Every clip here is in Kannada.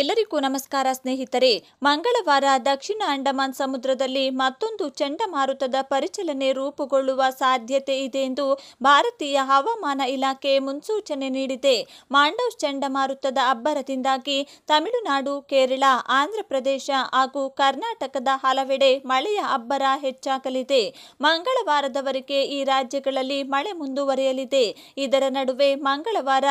ಎಲ್ಲರಿಗೂ ನಮಸ್ಕಾರ ಸ್ನೇಹಿತರೆ ಮಂಗಳವಾರ ದಕ್ಷಿಣ ಅಂಡಮಾನ್ ಸಮುದ್ರದಲ್ಲಿ ಮತ್ತೊಂದು ಚಂಡಮಾರುತದ ಪರಿಚಲನೆ ರೂಪುಗೊಳ್ಳುವ ಸಾಧ್ಯತೆ ಇದೆ ಎಂದು ಭಾರತೀಯ ಹವಾಮಾನ ಇಲಾಖೆ ಮುನ್ಸೂಚನೆ ನೀಡಿದೆ ಮಾಂಡವ್ ಚಂಡಮಾರುತದ ಅಬ್ಬರದಿಂದಾಗಿ ತಮಿಳುನಾಡು ಕೇರಳ ಆಂಧ್ರಪ್ರದೇಶ ಹಾಗೂ ಕರ್ನಾಟಕದ ಹಲವೆಡೆ ಮಳೆಯ ಅಬ್ಬರ ಹೆಚ್ಚಾಗಲಿದೆ ಮಂಗಳವಾರದವರೆಗೆ ಈ ರಾಜ್ಯಗಳಲ್ಲಿ ಮಳೆ ಮುಂದುವರಿಯಲಿದೆ ಇದರ ನಡುವೆ ಮಂಗಳವಾರ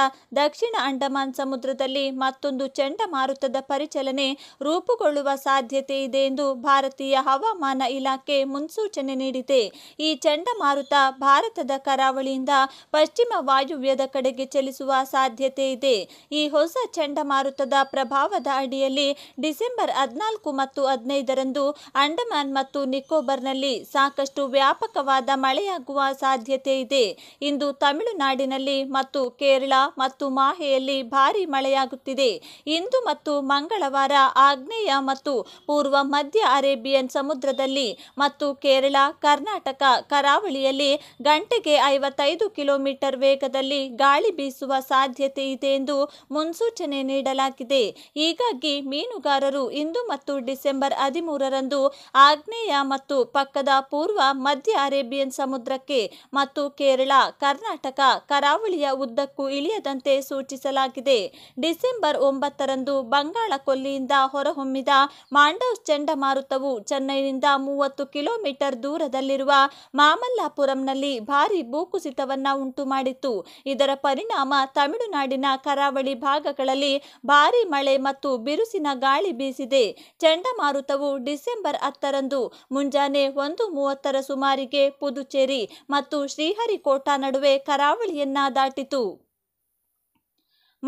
ದಕ್ಷಿಣ ಅಂಡಮಾನ್ ಸಮುದ್ರದಲ್ಲಿ ಮತ್ತೊಂದು ಚಂಡಮಾರುತ ಚಂಡಮಾರುತದ ಪರಿಚಲನೆ ರೂಪುಗೊಳ್ಳುವ ಸಾಧ್ಯತೆ ಇದೆ ಎಂದು ಭಾರತೀಯ ಹವಾಮಾನ ಇಲಾಖೆ ಮುನ್ಸೂಚನೆ ನೀಡಿದೆ ಈ ಚಂಡಮಾರುತ ಭಾರತದ ಕರಾವಳಿಯಿಂದ ಪಶ್ಚಿಮ ವಾಯುವ್ಯದ ಕಡೆಗೆ ಚಲಿಸುವ ಸಾಧ್ಯತೆ ಇದೆ ಈ ಹೊಸ ಚಂಡಮಾರುತದ ಪ್ರಭಾವದ ಅಡಿಯಲ್ಲಿ ಡಿಸೆಂಬರ್ ಹದಿನಾಲ್ಕು ಮತ್ತು ಹದಿನೈದರಂದು ಅಂಡಮಾನ್ ಮತ್ತು ನಿಕೋಬರ್ನಲ್ಲಿ ಸಾಕಷ್ಟು ವ್ಯಾಪಕವಾದ ಮಳೆಯಾಗುವ ಸಾಧ್ಯತೆ ಇದೆ ಇಂದು ತಮಿಳುನಾಡಿನಲ್ಲಿ ಮತ್ತು ಕೇರಳ ಮತ್ತು ಮಾಹೆಯಲ್ಲಿ ಭಾರೀ ಮಳೆಯಾಗುತ್ತಿದೆ ಇಂದು ಮತ್ತು ಮತ್ತು ಮಂಗಳವಾರ ಆಗ್ನೇಯ ಮತ್ತು ಪೂರ್ವ ಮಧ್ಯ ಅರೇಬಿಯನ್ ಸಮುದ್ರದಲ್ಲಿ ಮತ್ತು ಕೇರಳ ಕರ್ನಾಟಕ ಕರಾವಳಿಯಲ್ಲಿ ಗಂಟೆಗೆ ಐವತ್ತೈದು ಕಿಲೋಮೀಟರ್ ವೇಗದಲ್ಲಿ ಗಾಳಿ ಬೀಸುವ ಸಾಧ್ಯತೆ ಇದೆ ಎಂದು ಮುನ್ಸೂಚನೆ ನೀಡಲಾಗಿದೆ ಹೀಗಾಗಿ ಮೀನುಗಾರರು ಇಂದು ಮತ್ತು ಡಿಸೆಂಬರ್ ಹದಿಮೂರರಂದು ಆಗ್ನೇಯ ಮತ್ತು ಪಕ್ಕದ ಪೂರ್ವ ಮಧ್ಯ ಅರೇಬಿಯನ್ ಸಮುದ್ರಕ್ಕೆ ಮತ್ತು ಕೇರಳ ಕರ್ನಾಟಕ ಕರಾವಳಿಯ ಉದ್ದಕ್ಕೂ ಇಳಿಯದಂತೆ ಸೂಚಿಸಲಾಗಿದೆ ಡಿಸೆಂಬರ್ ಒಂಬತ್ತರಂದು ಬಂಗಾಳ ಕೊಲ್ಲಿಯಿಂದ ಹೊರಹೊಮ್ಮಿದ ಮಾಂಡವ್ ಚಂಡಮಾರುತವು ಚೆನ್ನೈನಿಂದ ಮೂವತ್ತು ಕಿಲೋಮೀಟರ್ ದೂರದಲ್ಲಿರುವ ಮಾಮಲ್ಲಾಪುರಂನಲ್ಲಿ ಭಾರಿ ಭೂಕುಸಿತವನ್ನ ಉಂಟು ಮಾಡಿತ್ತು ಇದರ ಪರಿಣಾಮ ತಮಿಳುನಾಡಿನ ಕರಾವಳಿ ಭಾಗಗಳಲ್ಲಿ ಭಾರಿ ಮಳೆ ಮತ್ತು ಬಿರುಸಿನ ಗಾಳಿ ಬೀಸಿದೆ ಚಂಡಮಾರುತವು ಡಿಸೆಂಬರ್ ಹತ್ತರಂದು ಮುಂಜಾನೆ ಒಂದು ಮೂವತ್ತರ ಸುಮಾರಿಗೆ ಪುದುಚೇರಿ ಮತ್ತು ಶ್ರೀಹರಿಕೋಟಾ ನಡುವೆ ಕರಾವಳಿಯನ್ನ ದಾಟಿತು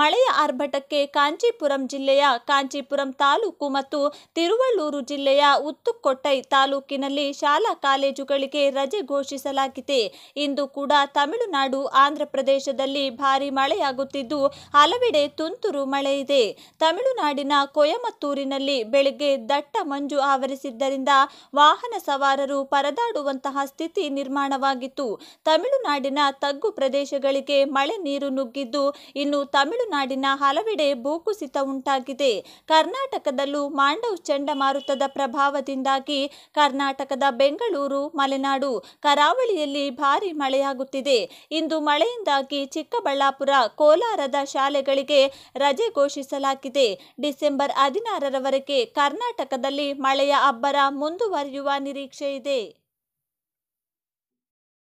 ಮಳೆಯ ಆರ್ಭಟಕ್ಕೆ ಕಾಂಚೀಪುರಂ ಜಿಲ್ಲೆಯ ಕಾಂಚೀಪುರಂ ತಾಲೂಕು ಮತ್ತು ತಿರುವಳ್ಳೂರು ಜಿಲ್ಲೆಯ ಉತ್ತುಕೊಟ್ಟೈ ತಾಲೂಕಿನಲ್ಲಿ ಶಾಲಾ ಕಾಲೇಜುಗಳಿಗೆ ರಜೆ ಘೋಷಿಸಲಾಗಿದೆ ಇಂದು ಕೂಡ ತಮಿಳುನಾಡು ಆಂಧ್ರಪ್ರದೇಶದಲ್ಲಿ ಭಾರೀ ಮಳೆಯಾಗುತ್ತಿದ್ದು ಹಲವೆಡೆ ತುಂತುರು ಮಳೆ ಇದೆ ತಮಿಳುನಾಡಿನ ಕೊಯಮತ್ತೂರಿನಲ್ಲಿ ಬೆಳಗ್ಗೆ ದಟ್ಟ ಮಂಜು ಆವರಿಸಿದ್ದರಿಂದ ವಾಹನ ಸವಾರರು ಪರದಾಡುವಂತಹ ಸ್ಥಿತಿ ನಿರ್ಮಾಣವಾಗಿತ್ತು ತಮಿಳುನಾಡಿನ ತಗ್ಗು ಪ್ರದೇಶಗಳಿಗೆ ಮಳೆ ನೀರು ನುಗ್ಗಿದ್ದು ಇನ್ನು ತಮಿಳು ತಮಿಳುನಾಡಿನ ಹಲವೆಡೆ ಭೂಕುಸಿತ ಉಂಟಾಗಿದೆ ಕರ್ನಾಟಕದಲ್ಲೂ ಮಾಂಡವ್ ಚಂಡಮಾರುತದ ಪ್ರಭಾವದಿಂದಾಗಿ ಕರ್ನಾಟಕದ ಬೆಂಗಳೂರು ಮಲೆನಾಡು ಕರಾವಳಿಯಲ್ಲಿ ಭಾರಿ ಮಳೆಯಾಗುತ್ತಿದೆ ಇಂದು ಮಳೆಯಿಂದಾಗಿ ಚಿಕ್ಕಬಳ್ಳಾಪುರ ಕೋಲಾರದ ಶಾಲೆಗಳಿಗೆ ರಜೆ ಘೋಷಿಸಲಾಗಿದೆ ಡಿಸೆಂಬರ್ ಹದಿನಾರರವರೆಗೆ ಕರ್ನಾಟಕದಲ್ಲಿ ಮಳೆಯ ಅಬ್ಬರ ಮುಂದುವರಿಯುವ ನಿರೀಕ್ಷೆ ಇದೆ